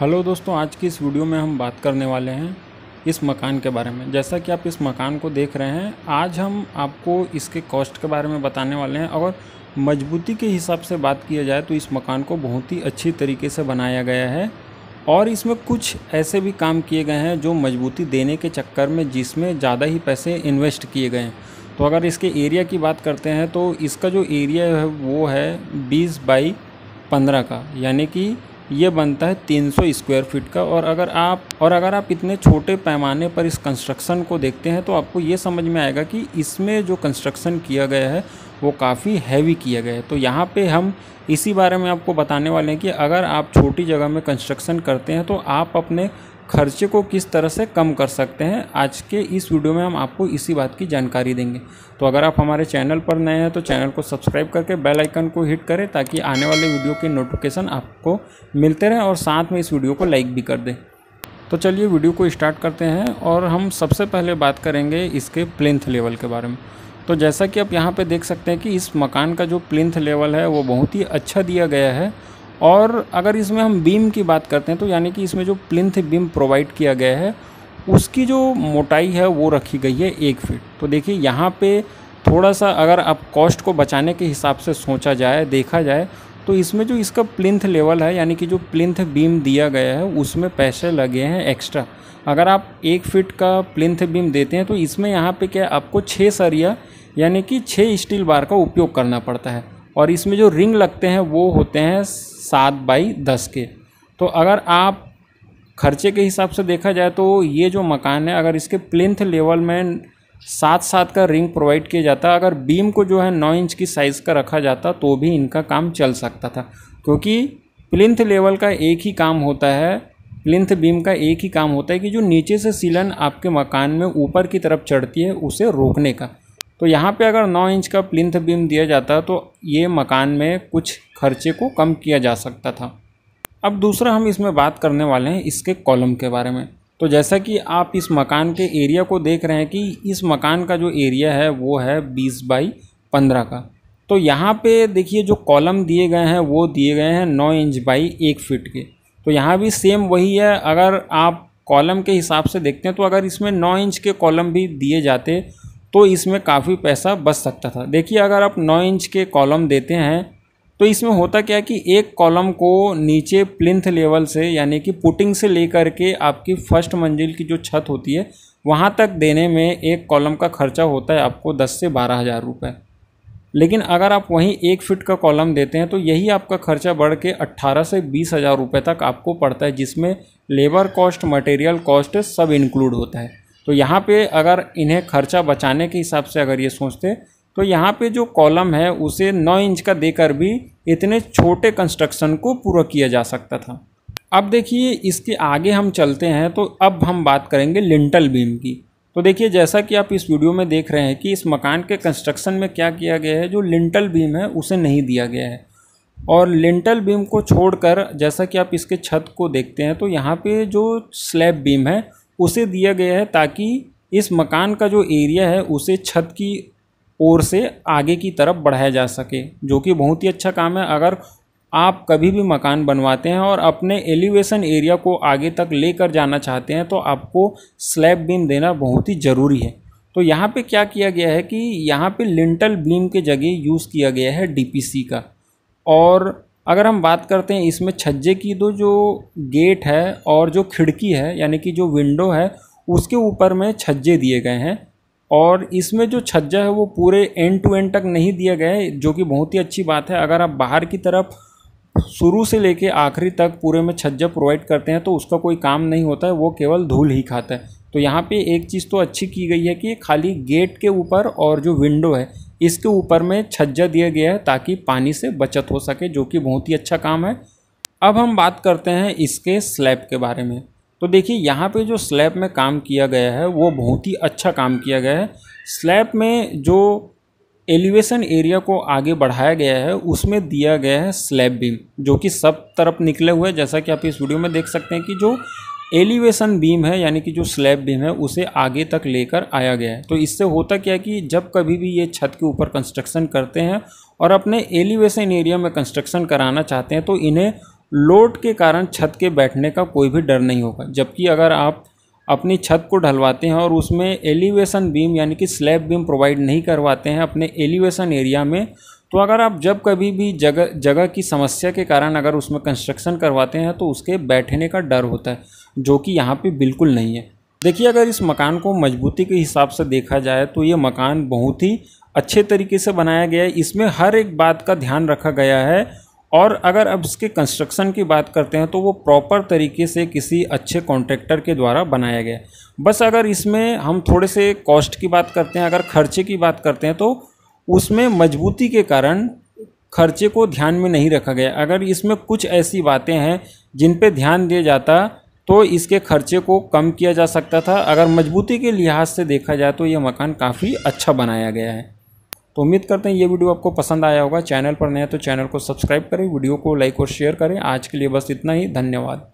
hello दोस्तों आज की इस वीडियो में हम बात करने वाले हैं इस मकान के बारे में जैसा कि आप इस मकान को देख रहे हैं आज हम आपको इसके कॉस्ट के बारे में बताने वाले हैं और मजबूती के हिसाब से बात किया जाए तो इस मकान को बहुत ही अच्छी तरीके से बनाया गया है और इसमें कुछ ऐसे भी काम किए गए हैं जो मजबूती देने के चक्कर में जिसमें ज़्यादा ही पैसे इन्वेस्ट किए गए हैं तो अगर इसके एरिया की बात करते हैं तो इसका जो एरिया है वो है बीस बाई पंद्रह का यानी कि ये बनता है 300 स्क्वायर फीट का और अगर आप और अगर आप इतने छोटे पैमाने पर इस कंस्ट्रक्शन को देखते हैं तो आपको ये समझ में आएगा कि इसमें जो कंस्ट्रक्शन किया गया है वो काफ़ी हैवी किया गया है तो यहाँ पे हम इसी बारे में आपको बताने वाले हैं कि अगर आप छोटी जगह में कंस्ट्रक्शन करते हैं तो आप अपने खर्चे को किस तरह से कम कर सकते हैं आज के इस वीडियो में हम आपको इसी बात की जानकारी देंगे तो अगर आप हमारे चैनल पर नए हैं तो चैनल को सब्सक्राइब करके बेल आइकन को हिट करें ताकि आने वाले वीडियो के नोटिफिकेशन आपको मिलते रहें और साथ में इस वीडियो को लाइक भी कर दें तो चलिए वीडियो को स्टार्ट करते हैं और हम सबसे पहले बात करेंगे इसके प्लिंथ लेवल के बारे में तो जैसा कि आप यहाँ पर देख सकते हैं कि इस मकान का जो प्लिंथ लेवल है वो बहुत ही अच्छा दिया गया है और अगर इसमें हम बीम की बात करते हैं तो यानी कि इसमें जो प्लिंथ बीम प्रोवाइड किया गया है उसकी जो मोटाई है वो रखी गई है एक फीट तो देखिए यहाँ पे थोड़ा सा अगर आप कॉस्ट को बचाने के हिसाब से सोचा जाए देखा जाए तो इसमें जो इसका प्लिंथ लेवल है यानी कि जो प्लिंथ बीम दिया गया है उसमें पैसे लगे हैं एक्स्ट्रा अगर आप एक फिट का प्लिंथ बीम देते हैं तो इसमें यहाँ पे क्या आपको छः सरिया यानी कि छः स्टील बार का उपयोग करना पड़ता है और इसमें जो रिंग लगते हैं वो होते हैं सात बाई दस के तो अगर आप खर्चे के हिसाब से देखा जाए तो ये जो मकान है अगर इसके प्लिंथ लेवल में सात सात का रिंग प्रोवाइड किया जाता अगर बीम को जो है नौ इंच की साइज़ का रखा जाता तो भी इनका काम चल सकता था क्योंकि प्लिंथ लेवल का एक ही काम होता है प्लिंथ बीम का एक ही काम होता है कि जो नीचे से सीलन आपके मकान में ऊपर की तरफ चढ़ती है उसे रोकने का तो यहाँ पे अगर 9 इंच का प्लिंथ बीम दिया जाता तो ये मकान में कुछ खर्चे को कम किया जा सकता था अब दूसरा हम इसमें बात करने वाले हैं इसके कॉलम के बारे में तो जैसा कि आप इस मकान के एरिया को देख रहे हैं कि इस मकान का जो एरिया है वो है बीस बाई पंद्रह का तो यहाँ पे देखिए जो कॉलम दिए गए हैं वो दिए गए हैं नौ इंच बाई एक फिट के तो यहाँ भी सेम वही है अगर आप कॉलम के हिसाब से देखते हैं तो अगर इसमें नौ इंच के कॉलम भी दिए जाते तो इसमें काफ़ी पैसा बच सकता था देखिए अगर आप नौ इंच के कॉलम देते हैं तो इसमें होता क्या कि एक कॉलम को नीचे प्लिंथ लेवल से यानी कि पुटिंग से लेकर के आपकी फर्स्ट मंजिल की जो छत होती है वहाँ तक देने में एक कॉलम का खर्चा होता है आपको दस से बारह हज़ार रुपये लेकिन अगर आप वहीं एक फिट का कॉलम देते हैं तो यही आपका खर्चा बढ़ के अट्ठारह से बीस हज़ार रुपये तक आपको पड़ता है जिसमें लेबर कॉस्ट मटेरियल कॉस्ट सब इंक्लूड होता है तो यहाँ पे अगर इन्हें खर्चा बचाने के हिसाब से अगर ये सोचते तो यहाँ पे जो कॉलम है उसे नौ इंच का देकर भी इतने छोटे कंस्ट्रक्शन को पूरा किया जा सकता था अब देखिए इसके आगे हम चलते हैं तो अब हम बात करेंगे लिंटल बीम की तो देखिए जैसा कि आप इस वीडियो में देख रहे हैं कि इस मकान के कंस्ट्रक्शन में क्या किया गया है जो लिंटल बीम है उसे नहीं दिया गया है और लिंटल बीम को छोड़कर जैसा कि आप इसके छत को देखते हैं तो यहाँ पे जो स्लैब बीम है उसे दिया गया है ताकि इस मकान का जो एरिया है उसे छत की ओर से आगे की तरफ बढ़ाया जा सके जो कि बहुत ही अच्छा काम है अगर आप कभी भी मकान बनवाते हैं और अपने एलिवेशन एरिया को आगे तक लेकर जाना चाहते हैं तो आपको स्लैब बीम देना बहुत ही ज़रूरी है तो यहाँ पे क्या किया गया है कि यहाँ पे लिंटल बीम के जगह यूज़ किया गया है डीपीसी का और अगर हम बात करते हैं इसमें छज्जे की तो जो गेट है और जो खिड़की है यानी कि जो विंडो है उसके ऊपर में छज्जे दिए गए हैं और इसमें जो छज्जा है वो पूरे एंड टू एंड तक नहीं दिया गया है जो कि बहुत ही अच्छी बात है अगर आप बाहर की तरफ शुरू से लेके आखिरी तक पूरे में छज्जा प्रोवाइड करते हैं तो उसका कोई काम नहीं होता है वो केवल धूल ही खाता है तो यहाँ पे एक चीज़ तो अच्छी की गई है कि खाली गेट के ऊपर और जो विंडो है इसके ऊपर में छज्जा दिया गया है ताकि पानी से बचत हो सके जो कि बहुत ही अच्छा काम है अब हम बात करते हैं इसके स्लैब के बारे में तो देखिए यहाँ पे जो स्लैब में काम किया गया है वो बहुत ही अच्छा काम किया गया है स्लैब में जो एलिवेशन एरिया को आगे बढ़ाया गया है उसमें दिया गया है स्लैब बीम जो कि सब तरफ निकले हुए हैं जैसा कि आप इस वीडियो में देख सकते हैं कि जो एलिवेशन बीम है यानी कि जो स्लैब बीम है उसे आगे तक लेकर आया गया है तो इससे होता क्या है कि जब कभी भी ये छत के ऊपर कंस्ट्रक्शन करते हैं और अपने एलिवेशन एरिया में कंस्ट्रक्शन कराना चाहते हैं तो इन्हें लोड के कारण छत के बैठने का कोई भी डर नहीं होगा जबकि अगर आप अपनी छत को ढलवाते हैं और उसमें एलिवेशन बीम यानी कि स्लैब बीम प्रोवाइड नहीं करवाते हैं अपने एलिवेशन एरिया में तो अगर आप जब कभी भी जगह जगह की समस्या के कारण अगर उसमें कंस्ट्रक्शन करवाते हैं तो उसके बैठने का डर होता है जो कि यहाँ पे बिल्कुल नहीं है देखिए अगर इस मकान को मजबूती के हिसाब से देखा जाए तो ये मकान बहुत ही अच्छे तरीके से बनाया गया है इसमें हर एक बात का ध्यान रखा गया है और अगर अब इसके कंस्ट्रक्शन की बात करते हैं तो वो प्रॉपर तरीके से किसी अच्छे कॉन्ट्रैक्टर के द्वारा बनाया गया बस अगर इसमें हम थोड़े से कॉस्ट की बात करते हैं अगर खर्चे की बात करते हैं तो उसमें मजबूती के कारण खर्चे को ध्यान में नहीं रखा गया अगर इसमें कुछ ऐसी बातें हैं जिन पर ध्यान दिया जाता तो इसके खर्चे को कम किया जा सकता था अगर मजबूती के लिहाज से देखा जाए तो यह मकान काफ़ी अच्छा बनाया गया है तो उम्मीद करते हैं ये वीडियो आपको पसंद आया होगा चैनल पर नया तो चैनल को सब्सक्राइब करें वीडियो को लाइक और शेयर करें आज के लिए बस इतना ही धन्यवाद